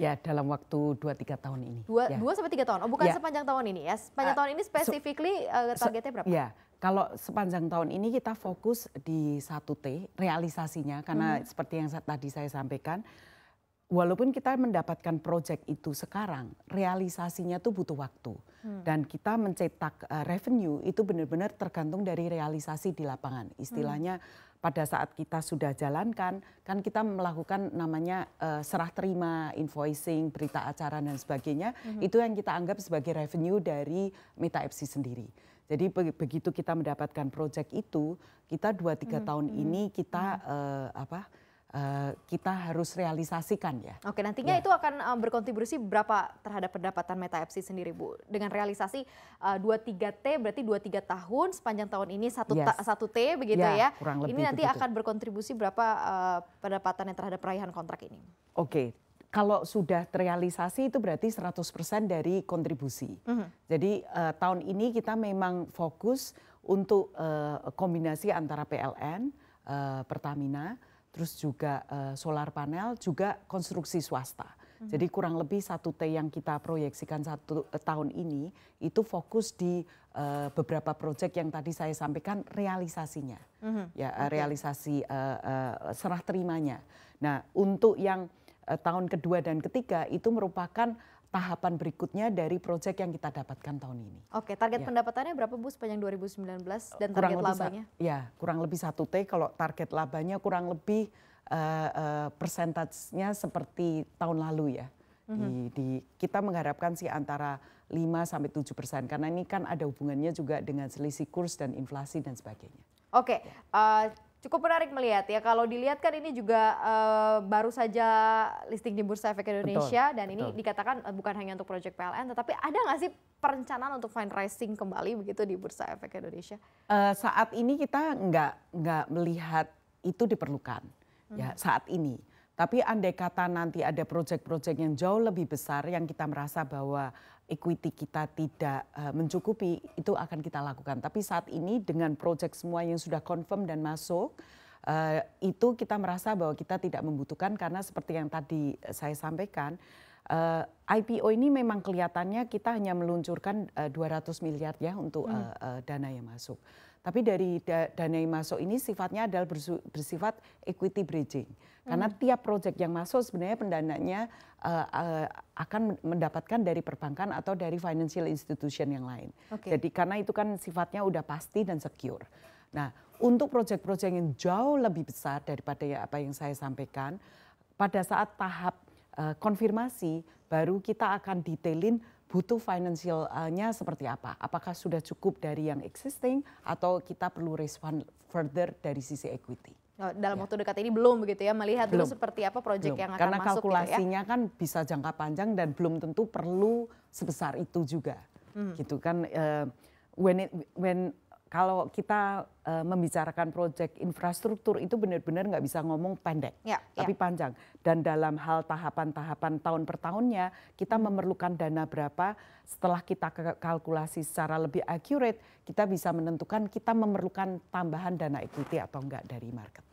Ya dalam waktu 2-3 tahun ini. 2 ya. sampai tiga tahun. Oh bukan ya. sepanjang tahun ini ya. Sepanjang uh, tahun ini specifically uh, targetnya berapa? Ya. Kalau sepanjang tahun ini kita fokus di 1T realisasinya karena hmm. seperti yang tadi saya sampaikan walaupun kita mendapatkan proyek itu sekarang, realisasinya tuh butuh waktu. Hmm. Dan kita mencetak uh, revenue itu benar-benar tergantung dari realisasi di lapangan. Hmm. Istilahnya hmm. pada saat kita sudah jalankan, kan kita melakukan namanya uh, serah terima, invoicing, berita acara dan sebagainya. Hmm. Itu yang kita anggap sebagai revenue dari Meta FC sendiri. Jadi be begitu kita mendapatkan proyek itu, kita 2 3 hmm. tahun hmm. ini kita hmm. uh, apa Eh, kita harus realisasikan ya. Oke, nantinya ya. itu akan eh, berkontribusi berapa terhadap pendapatan Meta FC sendiri Bu? Dengan realisasi uh, eh, 23T berarti 23 tahun sepanjang tahun ini 1 yes. t begitu ya. ya. Kurang lebih ini nanti begitu. akan berkontribusi berapa uh, pendapatan yang terhadap peraihan kontrak ini? Oke. Kalau sudah terrealisasi itu berarti 100% dari kontribusi. Mm -hmm. Jadi uh, tahun ini kita memang fokus untuk uh, kombinasi antara PLN, uh, Pertamina, terus juga uh, solar panel, juga konstruksi swasta. Mm-hmm. Jadi mhm. kurang lebih satu T yang kita proyeksikan satu uh, tahun ini itu fokus di uh, beberapa proyek yang tadi saya sampaikan realisasinya, mm-hmm. ya okay. realisasi uh, uh, serah terimanya. Nah untuk yang uh, tahun kedua dan ketiga itu merupakan tahapan berikutnya dari proyek yang kita dapatkan tahun ini. Oke, target ya. pendapatannya berapa Bu sepanjang 2019 eh, dan target kurang target labanya? Ya, kurang lebih 1 T kalau target labanya kurang lebih uh, uh, persentasenya seperti tahun lalu ya. Mm -hmm. Di, mhm. di kita mengharapkan sih antara 5 sampai 7 persen karena ini kan ada hubungannya juga dengan selisih kurs dan inflasi dan sebagainya. Oke, okay. Ya. uh, Cukup menarik melihat ya kalau dilihat kan ini juga uh, baru saja listing di Bursa Efek Indonesia betul, dan ini dikatakan eh, bukan hanya untuk proyek PLN tetapi ada nggak sih perencanaan untuk fundraising kembali begitu di Bursa Efek Indonesia? Uh, saat ini kita nggak nggak melihat itu diperlukan ya, hmm. ya saat ini tapi andai kata nanti ada proyek-proyek yang jauh lebih besar yang kita merasa bahwa equity kita tidak uh, mencukupi, itu akan kita lakukan. Tapi saat ini dengan proyek semua yang sudah confirm dan masuk, uh, itu kita merasa bahwa kita tidak membutuhkan karena seperti yang tadi eh, saya sampaikan, uh, eh, IPO ini memang kelihatannya kita hanya meluncurkan uh, eh, 200 miliar ya untuk hmm. uh, uh, dana yang masuk. Tapi dari da dana yang masuk ini sifatnya adalah bersifat equity bridging. Karena hmm. tiap proyek yang masuk sebenarnya pendananya uh, uh, akan mendapatkan dari perbankan atau dari financial institution yang lain. Okay. Jadi karena itu kan sifatnya udah pasti dan secure. Nah, untuk proyek-proyek yang jauh lebih besar daripada ya apa yang saya sampaikan, pada saat tahap Eh, konfirmasi baru kita akan detailin butuh financialnya seperti apa. Apakah sudah cukup dari yang existing atau kita perlu raise fund further dari sisi equity. Oh, dalam ya. waktu dekat ini belum begitu ya melihat belum. dulu seperti apa proyek yang akan Karena masuk. Karena kalkulasinya gitu ya. kan bisa jangka panjang dan belum tentu perlu sebesar itu juga. Hmm. Gitu kan uh, when it, when kalau kita uh, membicarakan proyek infrastruktur itu benar-benar nggak bisa ngomong pendek, ya, ya. tapi ya. panjang. Dan dalam hal tahapan-tahapan tahun per tahunnya, kita memerlukan dana berapa. Setelah kita kalkulasi secara lebih akurat, kita bisa menentukan kita memerlukan tambahan dana equity atau enggak dari market.